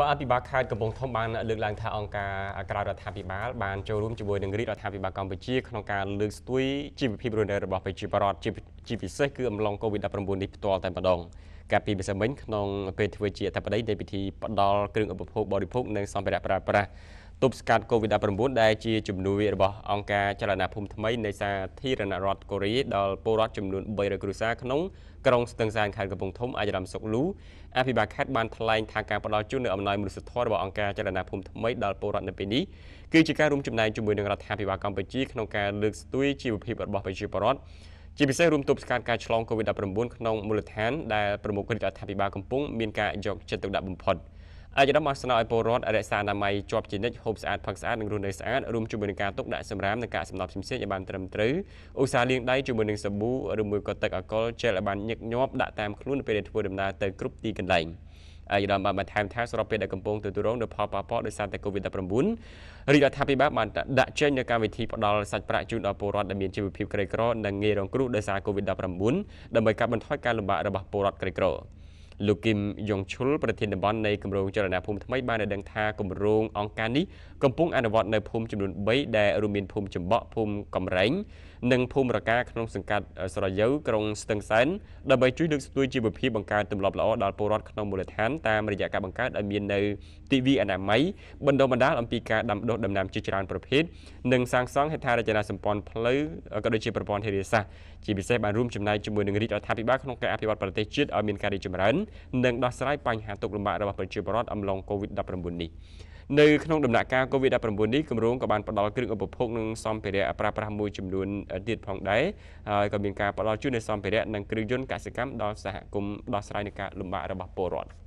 បាទអភិបាលខេត្តកំពង់ធំបានលើកឡើងថាអង្គការក្រៅរដ្ឋាភិបាលបានចូលរួមជាមួយនឹងរាជរដ្ឋាភិបាលកម្ពុជាក្នុងការលើកស្ទួយជីវភាពរស់នៅរបស់ប្រជាពលរដ្ឋជាពិសេសគឺអំឡុង COVID-19 នេះផ្ទាល់តែម្ដងកាលពីម្សិលមិញក្នុងពេលធ្វើជាអធិបតីនៃពិធីផ្ដល់គ្រឿងឧបភោគបរិភោគនិងសម្ភារៈប្រើប្រាស់ទប់ស្កាត់ COVID-19 ដែលជាជំនួយរបស់អង្គការចលនាភូមិថ្មីនៃសាធារណរដ្ឋកូរ៉េដល់ពលរដ្ឋចំនួន300គ្រួសារក្នុងក្រុងស្ទឹងសែនខេត្តកំពង់ធំអាយរ៉ាំសុកលូអភិបាលខេត្តបានថ្លែងថាការផ្តល់ជូននូវអំណោយមនុស្សធម៌របស់អង្គការចលនាភូមិថ្មីដល់ពលរដ្ឋនៅពេលនេះគឺជាការរួមចំណែកជាមួយនឹងរដ្ឋាភិបាលកម្ពុជាក្នុងការលើកស្ទួយជីវភាពរបស់ប្រជាពលរដ្ឋជាពិសេសរួមទប់ស្កាត់ការឆ្លង COVID-19 ក្នុងមូលដ្ឋានដែលប្រមុខរដ្ឋាភិបាលកំពុងមានការយកចិត្តទុកដាក់បំផុត។អាយរំបានស្នើឲ្យពលរដ្ឋរក្សាអនាម័យជាប់ជានិច្ចហូបស្អាតផឹកស្អាតនិងរស់នៅស្អាតរួមជាមួយនឹងការទុកដាក់សម្រាមនិងកាកសំណល់ផ្សេងៗឲ្យបានត្រឹមត្រូវឧស្សាហ៍លាងដៃជាមួយនឹងសាប៊ូឬមួយក៏ទឹកអាល់កុលជែលឲ្យបានញឹកញាប់ដាក់តាមខ្លួនពេលដែលធ្វើដំណើរទៅគ្រប់ទីកន្លែងអាយរ៉ាបានបន្ថែមថាស្របពេលដែលកំពុងទទួលរងនូវផលប៉ះពាល់ដោយសារតែ COVID-19 រាជរដ្ឋាភិបាលបានដាក់ចេញនូវកម្មវិធីផ្តល់សាច់ប្រាក់ជូនដល់ពលរដ្ឋដែលមានជីវភាពក្រីក្រនិងងាយរងគ្រោះដោយសារ COVID-19 ដើម្បីកាត់បន្ថយការលំបាករបស់ពលរដ្ឋក្រីក្រ។លោកគឹមយ៉ងឈុលប្រធានតំបន់នៃគម្រោងចលនាភូមិថ្មីបានឲ្យដឹងថាគម្រោងអង្គការនេះកំពុងអនុវត្តនៅភូមិចំនួន3ដែលរួមមានភូមិចំបក់ភូមិកំរែងនិងភូមិរកាក្នុង សង្កាត់ស្រយើក្រុងស្ទឹងសែនដើម្បីជួយលើកស្ទួយជីវភាពបង្កើតទម្លាប់ល្អដល់ពលរដ្ឋក្នុងមូលដ្ឋានតាមរយៈការបង្កើតឲ្យមាននៅទិវាអនាម័យបណ្ដុះបណ្ដាលអំពីការដាំដុះដំណាំជាច្រើនប្រភេទនិងសាងសង់ហេដ្ឋារចនាសម្ព័ន្ធផ្លូវក៏ដូចជាប្រព័ន្ធធារាសាស្ត្រជាពិសេសបានរួមចំណែកជាមួយនឹងរាជរដ្ឋាភិបាលក្នុងការអភិវឌ្ឍប្រទេសជាតិឲ្យមានការរីកចម្រើននិងដោះស្រាយបញ្ហាទុក្ខលំបាករបស់ប្រជាពលរដ្ឋអំឡុង COVID-19 នេះនៅក្នុងដំណាក់កាល COVID-19 នេះគម្រោងក៏បានផ្ដល់គ្រឿងឧបភោគនិងសម្ភារៈប្រើប្រាស់មួយចំនួនទៀតផងដែរហើយក៏មានការផ្ដល់ជូននូវសម្ភារៈនិងគ្រឿងយន្តកសិកម្មដល់សហគមន៍ដោះស្រាយនឹងការលំបាករបស់ពលរដ្ឋ។